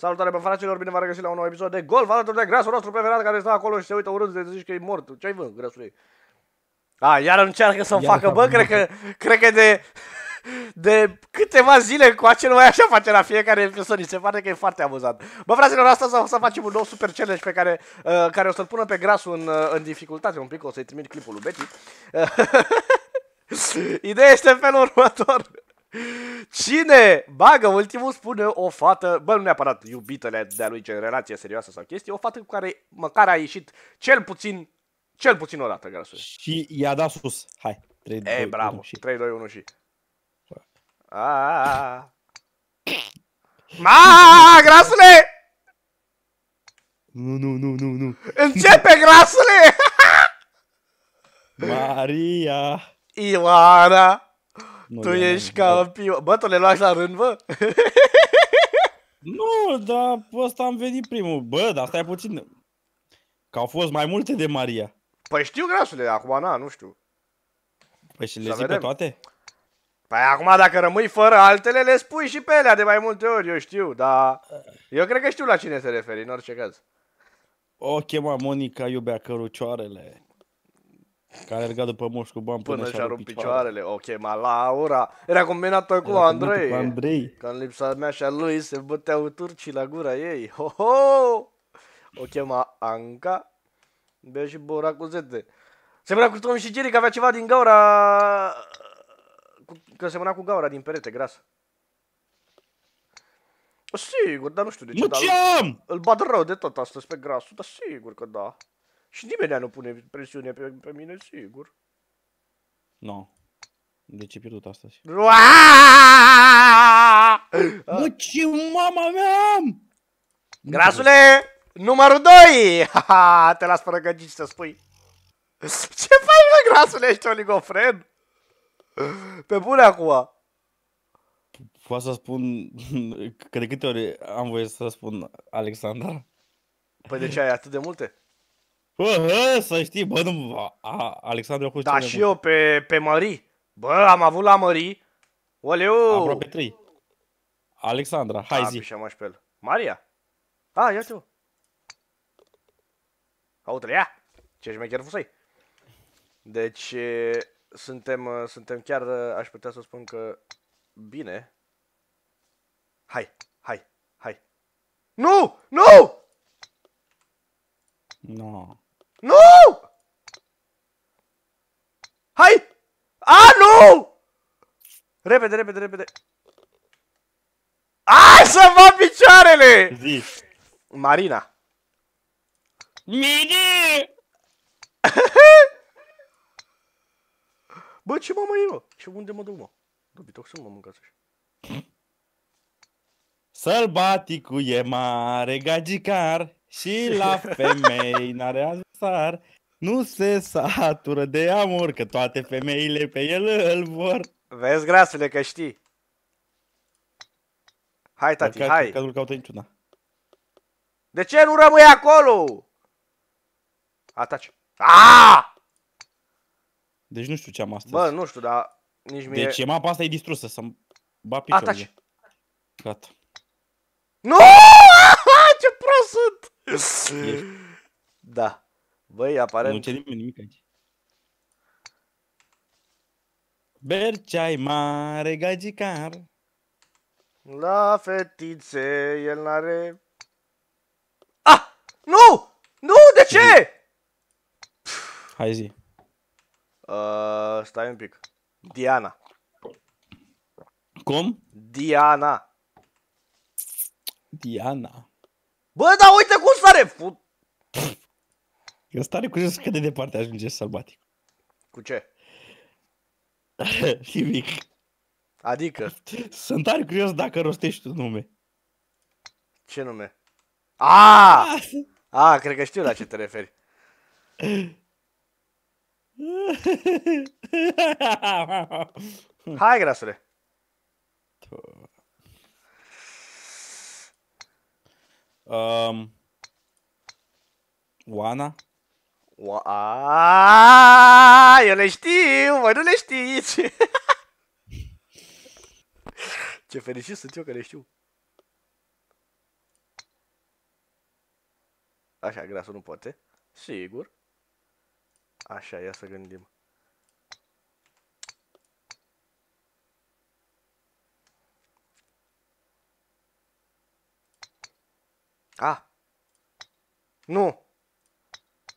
Salutare bă fraților, bine v-am regăsit la un nou episod de golf alături de grasul nostru preferat care stă acolo și se uită urât de zici că e mort. Ce-ai vă, grasul ei? A, iar încearcă să-mi iar facă, bă, cred că, cred că de, de câteva zile cu acel mai așa face la fiecare episod, se pare că e foarte amuzant. Bă, fraților, asta să, să facem un nou super challenge pe care, uh, care o să-l pună pe grasul în, uh, în dificultate un pic, o să-i trimit clipul lui Betty. Uh, Ideea este în felul următor. Cine bagă ultimul spune o fată, bă, nu neapărat iubitele de-a lui, ce relație serioasă sau chestie, o fată cu care măcar a ieșit cel puțin, cel puțin o dată, grăsule. Și i-a dat sus. Hai, 3, 2, Ei, 2, bravo, 1 și... 3, 2, 1 și... Aaaa. Ma, grasule! Nu, nu, nu, nu, nu. Începe, grasule! Maria! Ioana! Nu tu ești pio... Bă, tu le lași la rând, bă? nu, dar ăsta am venit primul. Bă, dar stai puțin. Că au fost mai multe de Maria. Păi știu grasule, acum na, nu știu. Păi și le zic pe toate? Păi acum dacă rămâi fără altele, le spui și pe elea de mai multe ori, eu știu, dar eu cred că știu la cine se referi, în orice caz. O chema Monica iubea cărucioarele. Care legat după moș cu bani până, până și-a rupt picioarele. Ok, ma Laura era combinată cu era Andrei. Cu Andrei. Că în lipsa mea și a lui se băteau turcii la gura ei. Ho, ho! O chema Anca. Bea și bora cu zete. Semăna cu Tom și Jerry că avea ceva din gaura... Că semăna cu gaura din perete, gras. Sigur, dar nu știu de ce. Nu Îl bat rău de tot astăzi pe grasul, dar sigur că da. Și nimeni nu pune presiune pe, pe mine, sigur. Nu. No. De ce pierdut astăzi? Bă, ce mama mea am! Grasule, numărul 2! Ha, te las fără găgici să spui. Ce faci, mă, grasule? Ești oligofren? Pe bune acum. Poate să spun că de câte ori am voie să spun Alexandra? Păi de ce ai atât de multe? Bă, să știi, bă, nu... A, Alexandru a fost Da, și eu pe, pe Mări. Bă, am avut la Mări. Oleu! Aproape 3. Alexandra, hai da, zi. Și am pe Maria? A, ia tu. Caută le ia! Ce șmecher fusei. Deci, suntem, suntem chiar, aș putea să spun că, bine. Hai, hai, hai. Nu! Nu! Nu! No. Nu! Hai! A, nu! Repede, repede, repede. Ai să vă picioarele! Zi. Marina. Mine! Bă, ce mă mai Ce unde mă duc, mă? Dobitoc să mă mâncați așa. Sălbaticul e mare gagicar și la femei în areazar nu se satură de amor, că toate femeile pe el îl vor. Vezi, grasele că știi. Hai, tati, că, hai. Că nu caută niciuna. De ce nu rămâi acolo? Ataci. Aaaa! Deci nu știu ce am astăzi. Bă, nu știu, dar nici mie... Deci mapa asta e distrusă, să-mi bat piciorile. Ataci. Gata. Nu! Da. Băi, aparent... Nu ce nimic aici. Berceai mare, gagicar. La fetițe, el n-are... Ah! Nu! Nu, de ce? Hai zi. Uh, stai un pic. Diana. Cum? Diana. Diana. Bă, dar uite cum sare! Fut... Eu stare cu jos cât de departe ajunge sălbatic. Cu ce? Nimic. Adică? Sunt tare curios dacă rostești tu nume. Ce nume? A! Ah! A, ah, cred că știu la ce te referi. Hai, grasule. Um, Oana? a, eu le știu, mă, nu le știți! Ce fericit sunt eu că le știu. Așa, grasul nu poate. Sigur. Așa, ia să gândim. Ah. Nu.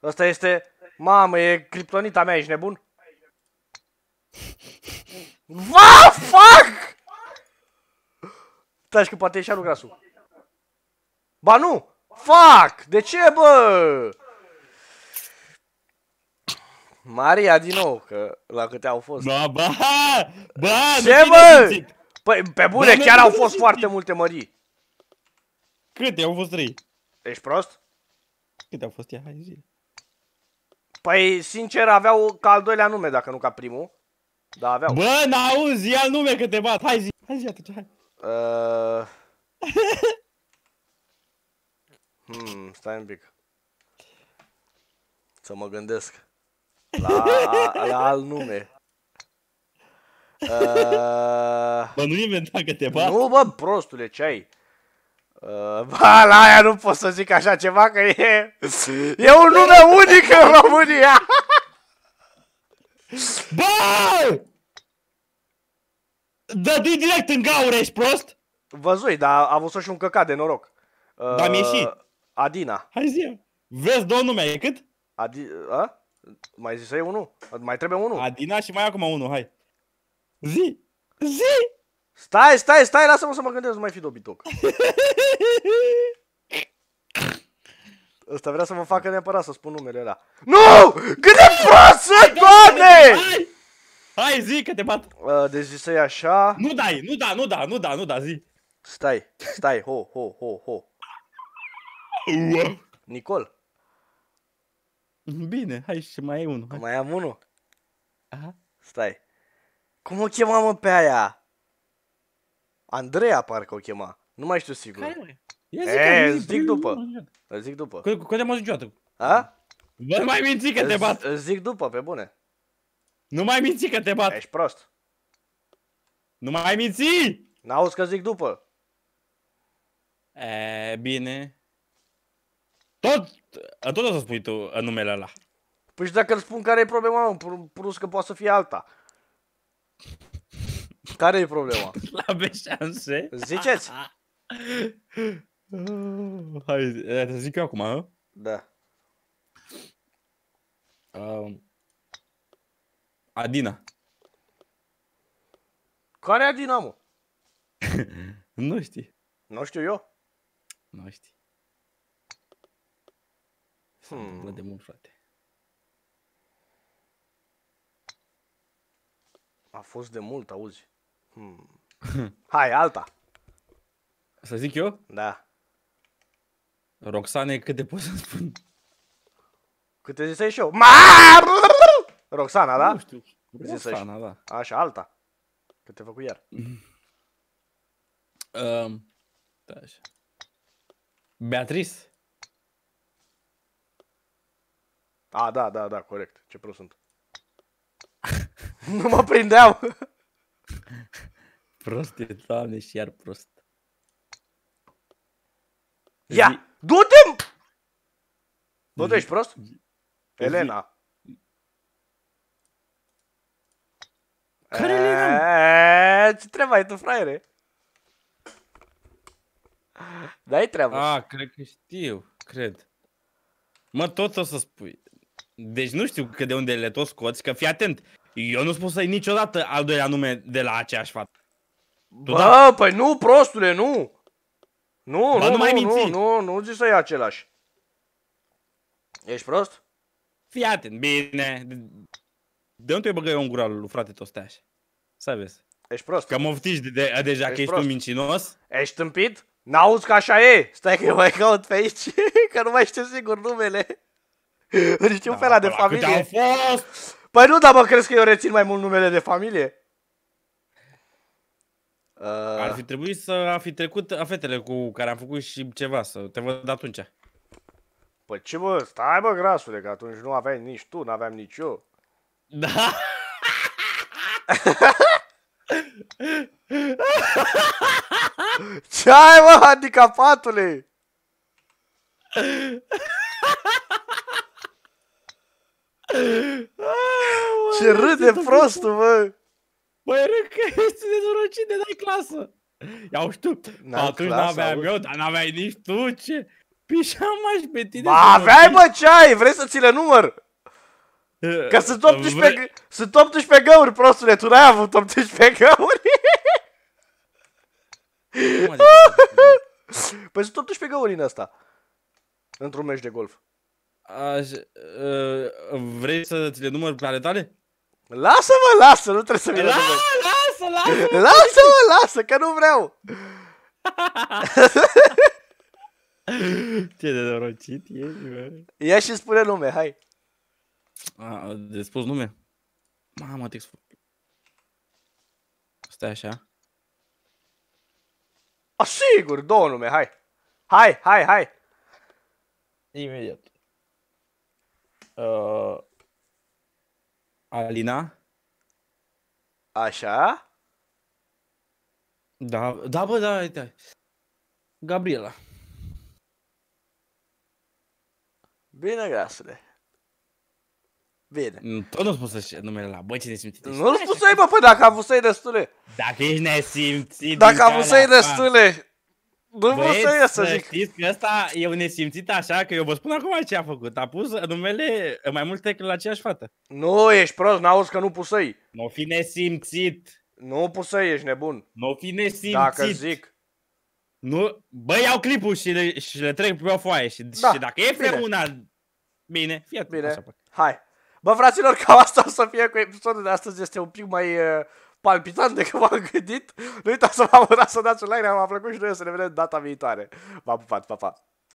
Asta este... Mamă, e criptonita mea, ești nebun? Va, fuck! Stai că poate e șarul grasul. Ba nu! Fuck! De ce, bă? Maria din nou, că la câte au fost. Ba, ba! Ba! Ce, bă? Păi, pe bune, chiar au fost foarte multe mării. Câte au fost trei? Ești prost? Câte au fost ea? Hai zi. Păi, sincer, aveau ca al doilea nume, dacă nu ca primul. Da, aveau. Bă, n-auzi, ia nume că te bat. Hai zi, hai zi atunci, hai. Uh... hmm, stai un pic. Să mă gândesc. La, la al nume. Uh... Bă, nu inventa că te bat. Nu, bă, prostule, ce ai? Uh, ba, la aia nu pot să zic așa ceva, că e, e o lună unică în România. Bă! Dă din direct în gaură, ești prost? Văzui, dar a avut și un căcat de noroc. Uh, dar mi și. Adina. Hai zi Vezi două nume, e cât? Adi... A? Mai zis eu unul? Mai trebuie unul. Adina și mai acum unul, hai. Zi! Zi! Stai, stai, stai, lasă-mă să mă gândesc, nu mai fi dobitoc. Ăsta vrea să mă facă neapărat să spun numele ăla. Nu! Cât de prost sunt, doamne! Hai, zi că te bat. Uh, deci să așa... Nu dai, nu da, nu da, nu da, nu da, zi. Stai, stai, ho, ho, ho, ho. Nicol. Bine, hai și mai ai unul. Mai am unul? Aha. Stai. Cum o chema mă pe aia? Andreea parcă o chema. Nu mai știu sigur. Care? Ia zic, e, zic, după. Îl zic după. Cu te mai A? Nu mai minți că te bat. Îl zic după, pe bune. Nu mai minți că te bat. Ești prost. Nu mai minți! N-auzi că zic după. E, bine. Tot, tot o să spui tu numele ăla. Păi și dacă îl spun care e problema, mă, plus că poate să fie alta. Care e problema? La B șanse? Ziceți! Hai, te zic eu acum, hă? Da. Uh, Adina. Care e Adina, mă? nu știi. Nu știu eu. Nu știi. s hmm. de mult, frate. A fost de mult, auzi. Hmm. Hai, alta. Să zic eu? Da. Roxane, câte pot să spun? Câte zisai și eu? Ma! Roxana, da? Nu știu. Roxana, da. Așa, alta. Că te făcut iar. Um, da, așa. Beatrice. A, da, da, da, corect. Ce prost sunt. nu mă prindeam. Prost e, doamne, și iar prost. Ia, Zi... du-te! Nu te ești prost? Elena. Care Elena? Ce treaba ai tu, fraiere? Dai treaba. Ah, cred că știu, cred. Mă, tot o să spui. Deci nu știu că de unde le tot scoți, că fii atent. Eu nu spun să-i niciodată al doilea nume de la aceeași fată. Tu Bă, da? păi nu, prostule, nu! Nu, Bă, nu, nu, mai nu, nu, nu, nu zici să i același. Ești prost? Fii atent, bine. De unde te băgă eu în gura lui frate Tosteaș? Să vezi. Ești prost. Că moftiști de, de, deja ești că ești prost. un mincinos. Ești tâmpit? N-auzi că așa e. Stai că eu mai caut pe aici, că nu mai știu sigur numele. Nu știu da, fel de familie. Câte au fost? Păi nu, dar mă, crezi că eu rețin mai mult numele de familie? Uh... Ar fi trebuit să a fi trecut a fetele cu care am făcut și ceva, să te văd atunci. Păi ce mă, stai mă, grasule, că atunci nu aveai nici tu, nu aveam nici eu. Da. ce ai mă, handicapatule? ha! Ce râde prostul, bă! Băi, râd că ești dezorocit de dai clasă. Iau știu, atunci n-aveam eu, dar n-aveai nici tu, ce? Pișam aș pe tine. Bă, aveai, bă, ce ai? Vrei să ți le număr? Eh, că sunt 18, Vrei... sunt 18 găuri, prostule, tu n-ai avut 18 găuri? păi sunt 18 găuri în asta. Într-un meci de golf. Aș, uh, vrei să ți le număr pe ale tale? Lasă-mă, lasă, nu trebuie să mi La, Lasă, lasă! Lasă-mă, lasă, că nu vreau! Ce de norocit e, bă. Ia și spune nume, hai. A, de spus nume? Mamă, te Stai așa. A, sigur, două nume, hai. Hai, hai, hai. Imediat. Uh... Ali na. Așa? Da, da, bă, da, da. Gabriela. Bine, grasule. Bine. Tot nu-ți poți să numele la bă, ce nesimțit ești. Nu-l spus să-i, bă, păi dacă avut să-i destule. Dacă ești nesimțit. Dacă avut să-i destule. Nu vă să ies să zic. Știți că ăsta e un nesimțit așa, că eu vă spun acum ce a făcut. A pus numele mai multe decât la aceeași fată. Nu, ești prost, n-auzi că nu pusăi. Nu fi nesimțit. Nu pusăi, ești nebun. Nu fi nesimțit. Dacă zic. Nu, bă, iau clipul și le, și le trec pe o foaie și, da, și dacă e pe una, bine, fie Bine, hai. Bă, fraților, cam asta o să fie cu episodul de astăzi. Este un pic mai, uh, palpitant de că m-am gândit. Nu uitați să vă abonați, să dați un like, ne-am plăcut și noi să ne vedem data viitoare. V-am pupat, pa, pa!